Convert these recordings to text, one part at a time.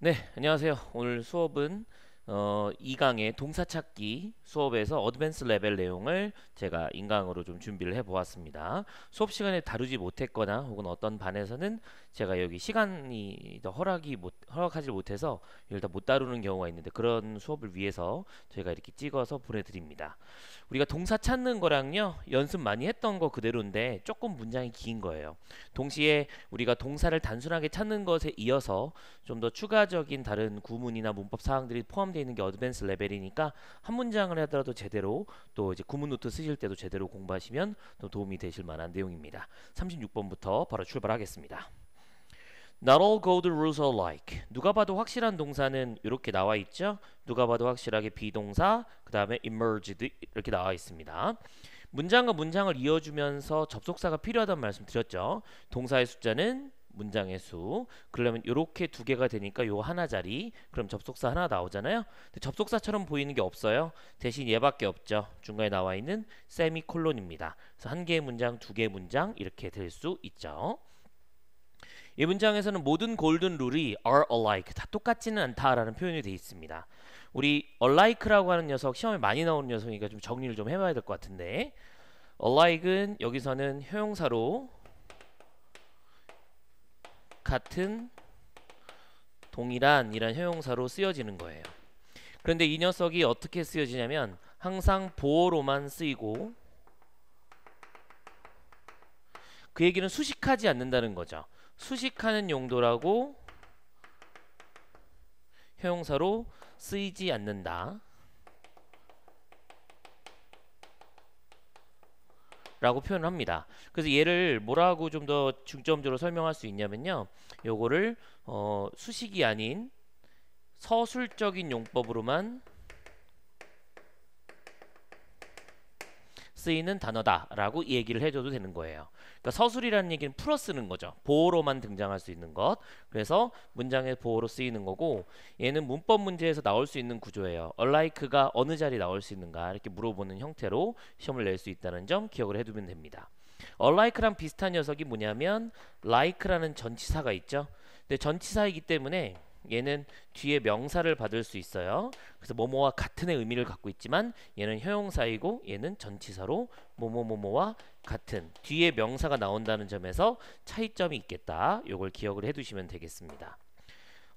네, 안녕하세요. 오늘 수업은 어, 2강의 동사찾기 수업에서 어드밴스 레벨 내용을 제가 인강으로 좀 준비를 해보았습니다. 수업 시간에 다루지 못했거나 혹은 어떤 반에서는 제가 여기 시간이 허락이 못, 허락하지 못해서 이걸 다못 다루는 경우가 있는데 그런 수업을 위해서 저희가 이렇게 찍어서 보내드립니다. 우리가 동사 찾는 거랑요 연습 많이 했던 거 그대로인데 조금 문장이 긴 거예요. 동시에 우리가 동사를 단순하게 찾는 것에 이어서 좀 더 추가적인 다른 구문이나 문법 사항들이 포함되어 되어 있는 게 어드밴스 레벨이니까 한 문장을 하더라도 제대로 또 이제 구문 노트 쓰실 때도 제대로 공부하시면 또 도움이 되실 만한 내용입니다. 36번부터 바로 출발하겠습니다. Not all gold rules are like. 누가 봐도 확실한 동사는 이렇게 나와 있죠. 누가 봐도 확실하게 비동사, 그 다음에 emerged 이렇게 나와 있습니다. 문장과 문장을 이어주면서 접속사가 필요하다는 말씀 드렸죠. 동사의 숫자는 문장의 수 그러면 이렇게 두 개가 되니까 요 하나자리 그럼 접속사 하나 나오잖아요 근데 접속사처럼 보이는 게 없어요 대신 얘밖에 없죠 중간에 나와 있는 세미콜론입니다 그래서 한 개의 문장 두 개의 문장 이렇게 될 수 있죠 이 문장에서는 모든 골든 룰이 are alike 다 똑같지는 않다라는 표현이 돼 있습니다. 우리 alike라고 하는 녀석 시험에 많이 나오는 녀석이니까 좀 정리를 좀 해봐야 될 것 같은데 alike은 여기서는 형용사로 같은 동일한 이런 형용사로 쓰여지는 거예요. 그런데 이 녀석이 어떻게 쓰여지냐면 항상 보어로만 쓰이고 그 얘기는 수식하지 않는다는 거죠. 수식하는 용도라고 형용사로 쓰이지 않는다. 라고 표현을 합니다. 그래서 얘를 뭐라고 좀 더 중점적으로 설명할 수 있냐면요. 요거를 어, 수식이 아닌 서술적인 용법으로만 쓰이는 단어다라고 얘기를 해줘도 되는 거예요. 그러니까 서술이라는 얘기는 풀어 쓰는 거죠. 보호로만 등장할 수 있는 것. 그래서 문장의 보호로 쓰이는 거고 얘는 문법 문제에서 나올 수 있는 구조예요. unlike가 어느 자리 에 나올 수 있는가 이렇게 물어보는 형태로 시험을 낼 수 있다는 점 기억을 해두면 됩니다. unlike랑 비슷한 녀석이 뭐냐면 like라는 전치사가 있죠. 근데 전치사이기 때문에 얘는 뒤에 명사를 받을 수 있어요. 그래서 뭐뭐와 같은 의미를 갖고 있지만 얘는 형용사이고 얘는 전치사로 뭐뭐뭐뭐와 같은 뒤에 명사가 나온다는 점에서 차이점이 있겠다. 요걸 기억을 해두시면 되겠습니다.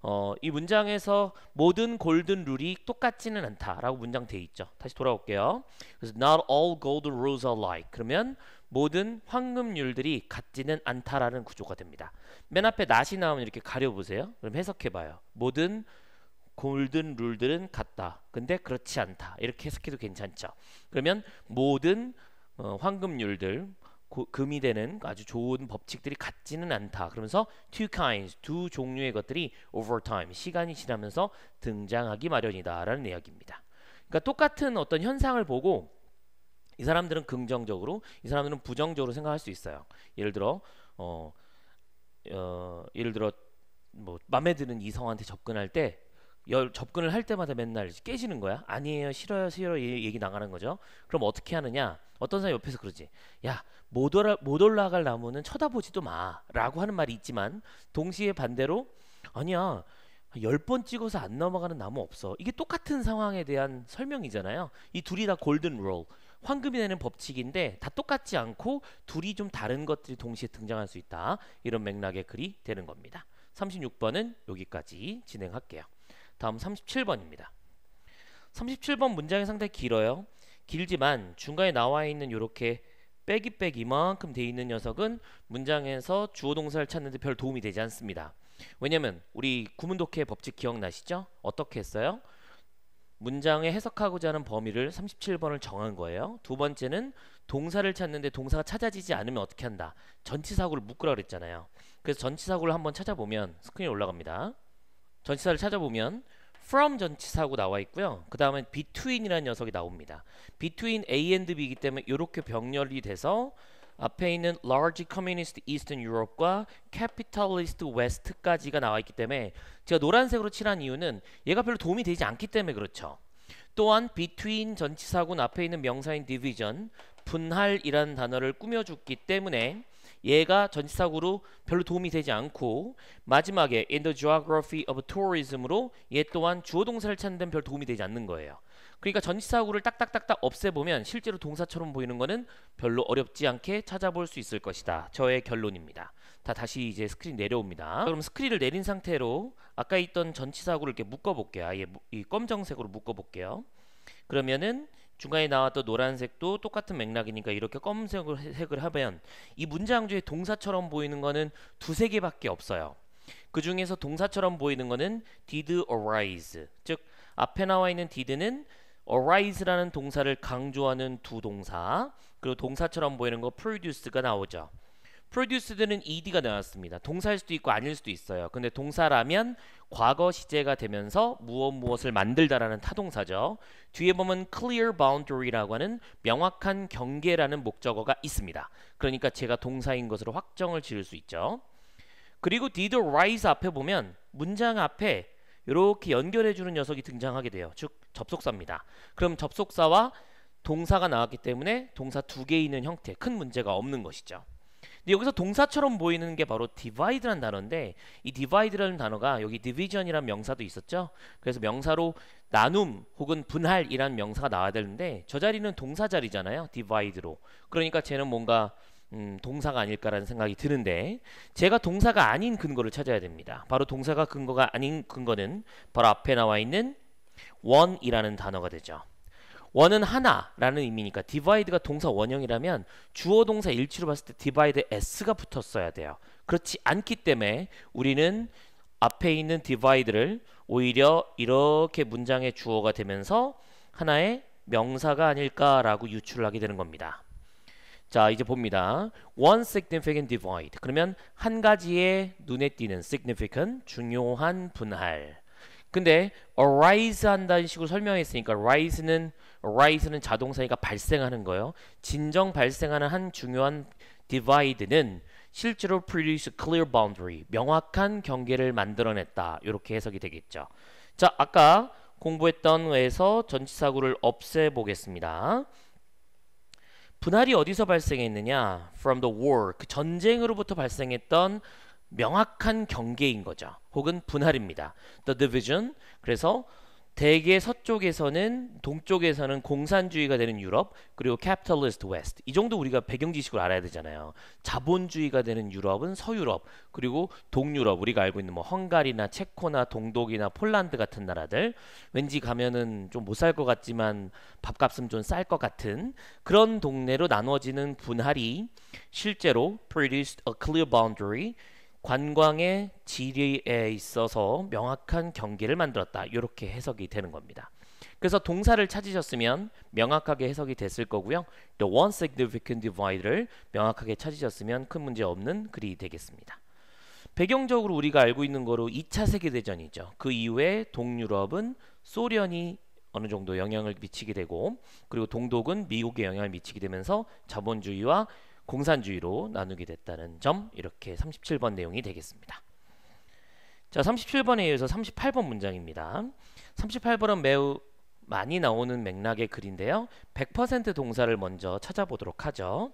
어, 이 문장에서 모든 골든 룰이 똑같지는 않다라고 문장 돼 있죠. 다시 돌아올게요. 그래서 not all golden rules are alike. 그러면 모든 황금률들이 같지는 않다라는 구조가 됩니다. 맨 앞에 낫이 나오면 이렇게 가려보세요. 그럼 해석해봐요. 모든 골든 룰들은 같다. 근데 그렇지 않다. 이렇게 해석해도 괜찮죠. 그러면 모든 어, 황금률들 고, 금이 되는 아주 좋은 법칙들이 같지는 않다. 그러면서 two kinds, 두 종류의 것들이 over time, 시간이 지나면서 등장하기 마련이다라는 이야기입니다. 그러니까 똑같은 어떤 현상을 보고 이 사람들은 긍정적으로 이 사람들은 부정적으로 생각할 수 있어요. 예를 들어 어, 어 예를 들어 뭐 마음에 드는 이성한테 접근할 때 열, 접근을 할 때마다 맨날 깨지는 거야. 아니에요, 싫어요, 싫어요 얘기 나가는 거죠. 그럼 어떻게 하느냐? 어떤 사람이 옆에서 그러지. 야, 못, 올라, 못 올라갈 나무는 쳐다보지도 마. 라고 하는 말이 있지만 동시에 반대로 아니야. 1 0번 찍어서 안 넘어가는 나무 없어. 이게 똑같은 상황에 대한 설명이잖아요. 이 둘이 다 골든 롤. 황금이 내는 법칙인데 다 똑같지 않고 둘이 좀 다른 것들이 동시에 등장할 수 있다. 이런 맥락의 글이 되는 겁니다. 36번은 여기까지 진행할게요. 다음 37번입니다. 37번 문장이 상당히 길어요. 길지만 중간에 나와 있는 이렇게 빼기 빼기 이만큼 돼 있는 녀석은 문장에서 주어 동사를 찾는 데 별 도움이 되지 않습니다. 왜냐면 우리 구문독해 법칙 기억나시죠? 어떻게 했어요? 문장에 해석하고자 하는 범위를 37번을 정한 거예요. 두 번째는 동사를 찾는데 동사가 찾아지지 않으면 어떻게 한다. 전치사구를 묶으라 그랬잖아요. 그래서 전치사구를 한번 찾아보면 스크린에 올라갑니다. 전치사를 찾아보면 from 전치사구 나와 있고요. 그 다음에 between이라는 녀석이 나옵니다. between A and B이기 때문에 이렇게 병렬이 돼서 앞에 있는 large communist eastern Europe과 capitalist west까지가 나와 있기 때문에 제가 노란색으로 칠한 이유는 얘가 별로 도움이 되지 않기 때문에 그렇죠. 또한 between 전치사군 앞에 있는 명사인 division 분할이라는 단어를 꾸며줬기 때문에 얘가 전치사구로 별로 도움이 되지 않고 마지막에 in the geography of tourism으로 얘 또한 주어 동사를 찾는 데는 별 도움이 되지 않는 거예요. 그러니까 전치사구를 딱딱딱딱 없애보면 실제로 동사처럼 보이는 거는 별로 어렵지 않게 찾아볼 수 있을 것이다. 저의 결론입니다. 다 다시 이제 스크린 내려옵니다. 그럼 스크린을 내린 상태로 아까 있던 전치사구를 이렇게 묶어볼게요. 아예 이 검정색으로 묶어볼게요. 그러면은 중간에 나왔던 노란색도 똑같은 맥락이니까 이렇게 검은색을 색을 하면 이 문장 주의 동사처럼 보이는 거는 두 세 개밖에 없어요. 그 중에서 동사처럼 보이는 거는 did arise 즉 앞에 나와 있는 did는 arise라는 동사를 강조하는 두 동사 그리고 동사처럼 보이는 거 produce가 나오죠. produced는 ed가 나왔습니다. 동사일 수도 있고 아닐 수도 있어요. 근데 동사라면 과거 시제가 되면서 무엇 무엇을 만들다라는 타동사죠. 뒤에 보면 clear boundary라고 하는 명확한 경계라는 목적어가 있습니다. 그러니까 제가 동사인 것으로 확정을 지을 수 있죠. 그리고 did rise 앞에 보면 문장 앞에 이렇게 연결해주는 녀석이 등장하게 돼요. 즉 접속사입니다. 그럼 접속사와 동사가 나왔기 때문에 동사 두 개 있는 형태 큰 문제가 없는 것이죠. 근데 여기서 동사처럼 보이는 게 바로 divide란 단어인데 이 divide라는 단어가 여기 division이란 명사도 있었죠. 그래서 명사로 나눔 혹은 분할이란 명사가 나와야 되는데 저 자리는 동사 자리잖아요. divide로. 그러니까 쟤는 뭔가 음, 동사가 아닐까라는 생각이 드는데 제가 동사가 아닌 근거를 찾아야 됩니다. 바로 동사가 근거가 아닌 근거는 바로 앞에 나와 있는 원이라는 단어가 되죠. 원은 하나라는 의미니까 divide가 동사 원형이라면 주어 동사 일치로 봤을 때 divide s가 붙었어야 돼요. 그렇지 않기 때문에 우리는 앞에 있는 divide를 오히려 이렇게 문장의 주어가 되면서 하나의 명사가 아닐까라고 유출하게 되는 겁니다. 자 이제 봅니다. One significant divide. 그러면 한 가지의 눈에 띄는 significant 중요한 분할. 근데 arise 한다는 식으로 설명했으니까 rise는 rise는 자동사니까 발생하는 거예요. 진정 발생하는 한 중요한 divide는 실제로 produce clear boundary 명확한 경계를 만들어냈다. 이렇게 해석이 되겠죠. 자 아까 공부했던 외에서 전치사구를 없애보겠습니다. 분할이 어디서 발생했느냐? From the war, 그 전쟁으로부터 발생했던 명확한 경계인 거죠. 혹은 분할입니다. The division, 그래서 대개 서쪽에서는 동쪽에서는 공산주의가 되는 유럽 그리고 캐 a p i 스트 웨스트 이 정도 우리가 배경 지식을 알아야 되잖아요. 자본주의가 되는 유럽은 서유럽 그리고 동유럽 우리가 알고 있는 뭐 헝가리나 체코나 동독이나 폴란드 같은 나라들 왠지 가면은 좀 못 살 것 같지만 밥값은 좀 쌀 것 같은 그런 동네로 나눠지는 분할이 실제로 produced a clear boundary 관광의 지리에 있어서 명확한 경계를 만들었다. 이렇게 해석이 되는 겁니다. 그래서 동사를 찾으셨으면 명확하게 해석이 됐을 거고요. The one significant divide를 명확하게 찾으셨으면 큰 문제 없는 글이 되겠습니다. 배경적으로 우리가 알고 있는 거로 2차 세계대전이죠. 그 이후에 동유럽은 소련이 어느 정도 영향을 미치게 되고 그리고 동독은 미국에 영향을 미치게 되면서 자본주의와 공산주의로 나누게 됐다는 점 이렇게 37번 내용이 되겠습니다. 자 37번에 이어서 38번 문장입니다. 38번은 매우 많이 나오는 맥락의 글인데요. 100% 동사를 먼저 찾아보도록 하죠.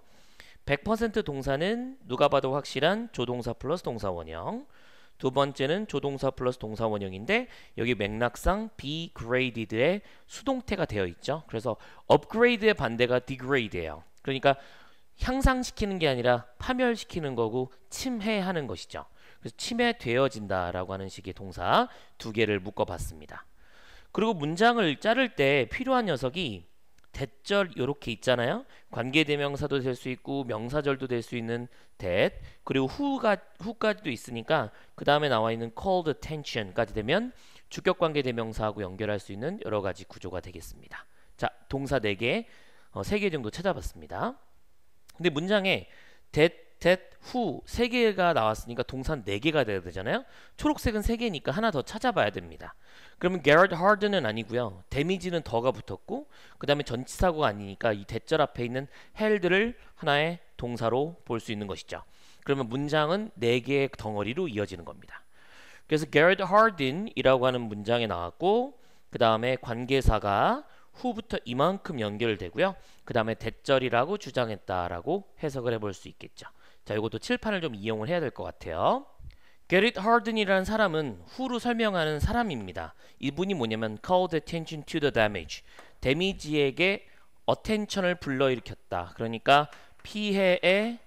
100% 동사는 누가 봐도 확실한 조동사 플러스 동사 원형 두 번째는 조동사 플러스 동사 원형인데 여기 맥락상 be graded의 수동태가 되어 있죠. 그래서 upgrade의 반대가 degrade예요. 그러니까 향상시키는 게 아니라 파멸시키는 거고 침해하는 것이죠. 그래서 침해되어진다라고 하는 식의 동사 두 개를 묶어봤습니다. 그리고 문장을 자를 때 필요한 녀석이 대절 이렇게 있잖아요. 관계대명사도 될 수 있고 명사절도 될 수 있는 that 그리고 후가 후까지도 있으니까 그 다음에 나와 있는 called attention까지 되면 주격관계대명사하고 연결할 수 있는 여러 가지 구조가 되겠습니다. 자 동사 4개 어, 3개 정도 찾아봤습니다. 근데 문장에 that that who 세 개가 나왔으니까 동산 네 개가 돼야 되잖아요. 초록색은 세 개니까 하나 더 찾아봐야 됩니다. 그러면 Gerard Hard는 아니고요. 데미지는 더가 붙었고 그다음에 전치사고가 아니니까 이 대절 앞에 있는 헬드를 하나의 동사로 볼 수 있는 것이죠. 그러면 문장은 네 개의 덩어리로 이어지는 겁니다. 그래서 Gerard Hardin이라고 하는 문장에 나왔고 그 다음에 관계사가 후부터 이만큼 연결되고요. 그 다음에 대절이라고 주장했다라고 해석을 해볼 수 있겠죠. 자, 이것도 칠판을 좀 이용을 해야 될 것 같아요. 게릿 하든이라는 사람은 후루 설명하는 사람입니다. 이분이 뭐냐면 called attention to the damage. 데미지에게 어텐션을 불러일으켰다. 그러니까 피해에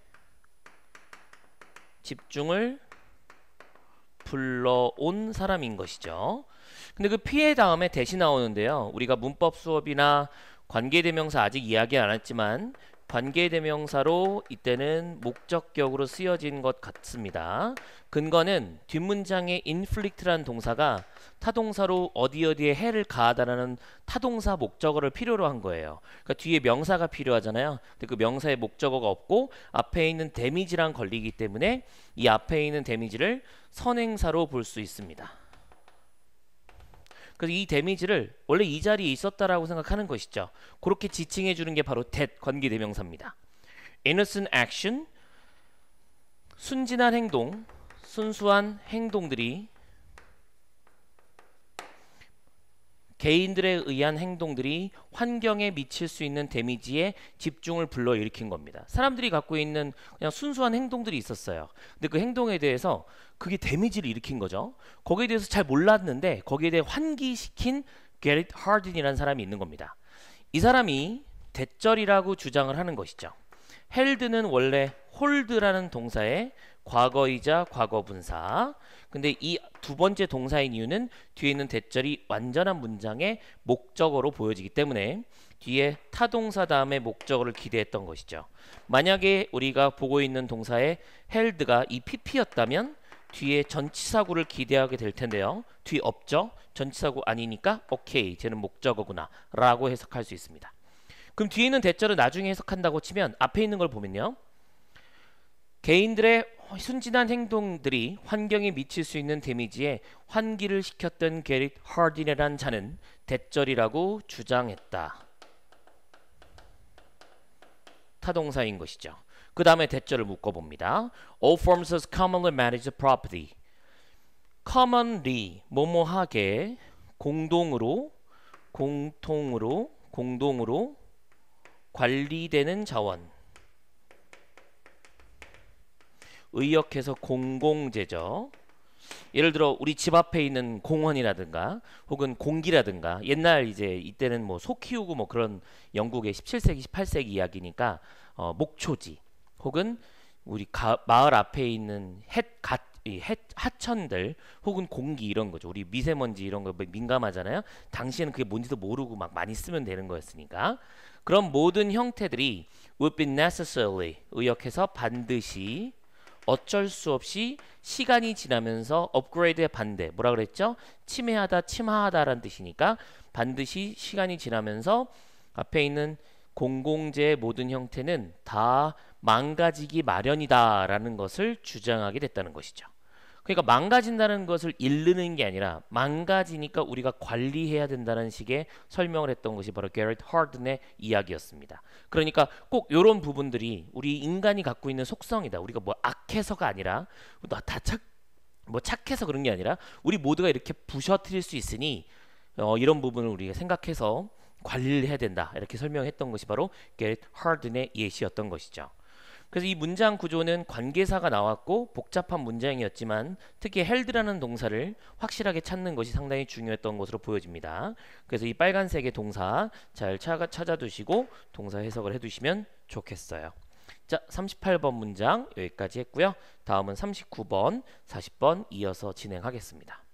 집중을 불러온 사람인 것이죠. 근데 그 피해 다음에 대시 나오는데요. 우리가 문법 수업이나 관계대명사 아직 이야기 안 했지만 관계대명사로 이때는 목적격으로 쓰여진 것 같습니다. 근거는 뒷문장의 inflict라는 동사가 타동사로 어디 어디에 해를 가하다라는 타동사 목적어를 필요로 한 거예요. 그러니까 뒤에 명사가 필요하잖아요. 근데 그명사에 목적어가 없고 앞에 있는 데미지랑 걸리기 때문에 이 앞에 있는 데미지를 선행사로 볼 수 있습니다. 그래서 이 데미지를 원래 이 자리에 있었다라고 생각하는 것이죠. 그렇게 지칭해 주는 게 바로 that 관계 대명사입니다. innocent action 순진한 행동, 순수한 행동들이 개인들에 의한 행동들이 환경에 미칠 수 있는 데미지에 집중을 불러일으킨 겁니다. 사람들이 갖고 있는 그냥 순수한 행동들이 있었어요. 근데 그 행동에 대해서 그게 데미지를 일으킨 거죠. 거기에 대해서 잘 몰랐는데 거기에 대해 환기시킨 게릿 하든이라는 사람이 있는 겁니다. 이 사람이 대절이라고 주장을 하는 것이죠. 헬드는 원래 홀드라는 동사의 과거이자 과거분사. 근데 이두 번째 동사인 이유는 뒤에 있는 대절이 완전한 문장의 목적어로 보여지기 때문에 뒤에 타동사 다음에 목적어를 기대했던 것이죠. 만약에 우리가 보고 있는 동사의 헬드가 이 pp였다면 뒤에 전치사구를 기대하게 될 텐데요. 뒤 없죠? 전치사구 아니니까 오케이 쟤는 목적어구나 라고 해석할 수 있습니다. 그럼 뒤에 있는 대절을 나중에 해석한다고 치면 앞에 있는 걸 보면요. 개인들의 어, 순진한 행동들이 환경에 미칠 수 있는 데미지에 환기를 시켰던 게릿 하딘이라는 자는 대절이라고 주장했다. 타동사인 것이죠. 그 다음에 대절을 묶어봅니다. All forms of commonly managed property. commonly 뭐뭐하게 공동으로 공통으로 공동으로 관리되는 자원. 의역해서 공공재죠. 예를 들어 우리 집 앞에 있는 공원이라든가 혹은 공기라든가 옛날 이제 이때는 뭐 소 키우고 뭐 그런 영국의 17세기 18세기 이야기니까 어, 목초지 혹은 우리 가, 마을 앞에 있는 햇갓 이 하천들 혹은 공기 이런 거죠. 우리 미세먼지 이런 거 민감하잖아요. 당시에는 그게 뭔지도 모르고 막 많이 쓰면 되는 거였으니까. 그런 모든 형태들이 would be necessarily 의역해서 반드시 어쩔 수 없이 시간이 지나면서 업그레이드의 반대 뭐라 그랬죠? 침해하다 침하하다라는 뜻이니까 반드시 시간이 지나면서 앞에 있는 공공재의 모든 형태는 다 망가지기 마련이다라는 것을 주장하게 됐다는 것이죠. 그러니까 망가진다는 것을 잃는 게 아니라 망가지니까 우리가 관리해야 된다는 식의 설명을 했던 것이 바로 게렛 하든의 이야기였습니다. 그러니까 꼭 이런 부분들이 우리 인간이 갖고 있는 속성이다. 우리가 뭐 악해서가 아니라 뭐 다 착, 뭐 착해서 그런 게 아니라 우리 모두가 이렇게 부셔트릴 수 있으니 어, 이런 부분을 우리가 생각해서 관리를 해야 된다 이렇게 설명했던 것이 바로 게렛 하든의 예시였던 것이죠. 그래서 이 문장 구조는 관계사가 나왔고 복잡한 문장이었지만 특히 h e l d 라는 동사를 확실하게 찾는 것이 상당히 중요했던 것으로 보여집니다. 그래서 이 빨간색의 동사 잘 찾아두시고 동사 해석을 해두시면 좋겠어요. 자 38번 문장 여기까지 했고요. 다음은 39번, 40번 이어서 진행하겠습니다.